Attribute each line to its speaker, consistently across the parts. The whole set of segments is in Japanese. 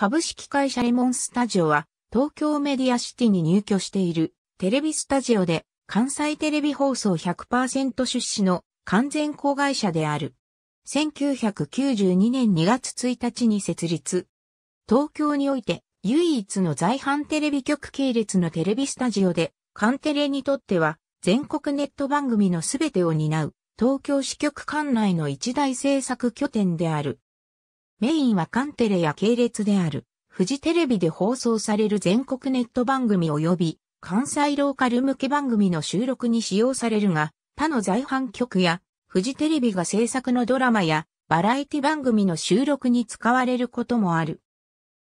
Speaker 1: 株式会社レモンスタジオは東京メディアシティに入居しているテレビスタジオで関西テレビ放送100%出資の完全子会社である。1992年2月1日に設立。東京において唯一の在阪テレビ局系列のテレビスタジオで、関テレにとっては全国ネット番組のすべてを担う東京支局管内の一大制作拠点である。メインはカンテレや系列である、フジテレビで放送される全国ネット番組及び、関西ローカル向け番組の収録に使用されるが、他の在阪局や、フジテレビが制作のドラマや、バラエティ番組の収録に使われることもある。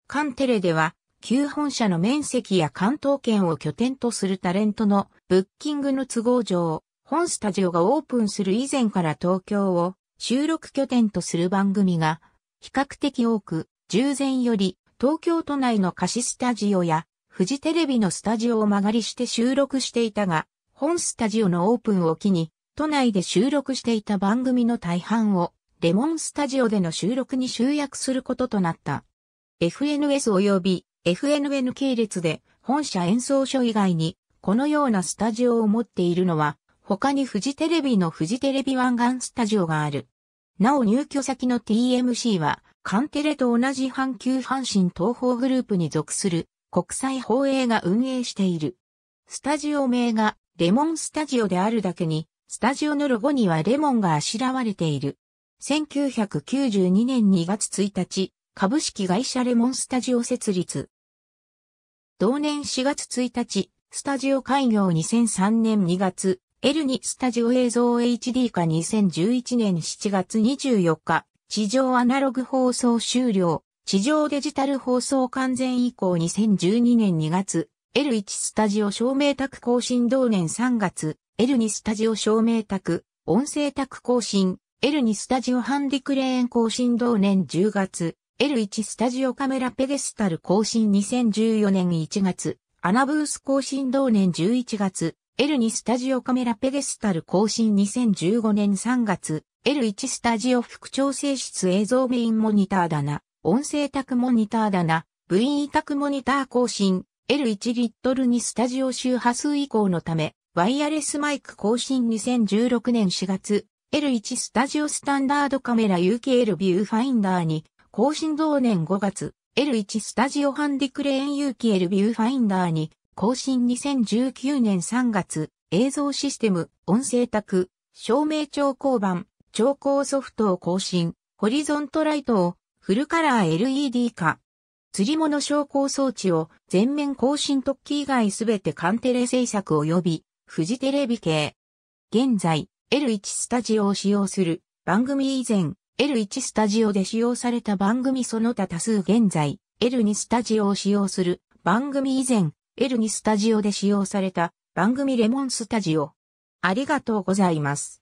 Speaker 1: カンテレでは、旧本社の面積や関東圏を拠点とするタレントのブッキングの都合上、本スタジオがオープンする以前から東京を収録拠点とする番組が比較的多く、従前より東京都内の貸しスタジオやフジテレビのスタジオを間借りして収録していたが、本スタジオのオープンを機に、都内で収録していた番組の大半をレモンスタジオでの収録に集約することとなった。FNS 及び FNN 系列で本社演奏所以外にこのようなスタジオを持っているのは他にフジテレビのフジテレビ湾岸スタジオがある。なお入居先の TMC は、カンテレと同じ阪急阪神東方グループに属する国際放映が運営している。スタジオ名がレモンスタジオであるだけに、スタジオのロゴにはレモンがあしらわれている。1992年2月1日、株式会社レモンスタジオ設立。同年4月1日、スタジオ開業2003年2月、エルニスタジオ映像 HD 化2011年7月24日、地上アナログ放送終了、地上デジタル放送完全以降2012年2月、L1 スタジオ照明宅更新同年3月、L2 スタジオ照明宅、音声宅更新、L2 スタジオハンディクレーン更新同年10月、L1 スタジオカメラペデスタル更新2014年1月、アナブース更新同年11月、L2 スタジオカメラペデスタル更新2015年3月、L1 スタジオ副調整室映像メインモニター棚、音声卓モニター棚、VE 卓モニター更新、L1 リットル2スタジオ周波数移行のため、ワイヤレスマイク更新2016年4月、L1 スタジオスタンダードカメラ UKL ビューファインダーに、更新同年5月、L1 スタジオハンディクレーン UKL ビューファインダーに更新2019年3月、映像システム、音声卓、照明調光板、調光ソフトを更新、ホリゾントライトをフルカラー LED 化。釣り物昇降装置を全面更新特記以外すべてカンテレ制作及びフジテレビ系。現在、L1 スタジオを使用する番組以前、L1 スタジオで使用された番組その他多数現在、L2 スタジオを使用する番組以前、エルニスタジオで使用された番組レモンスタジオ。ありがとうございます。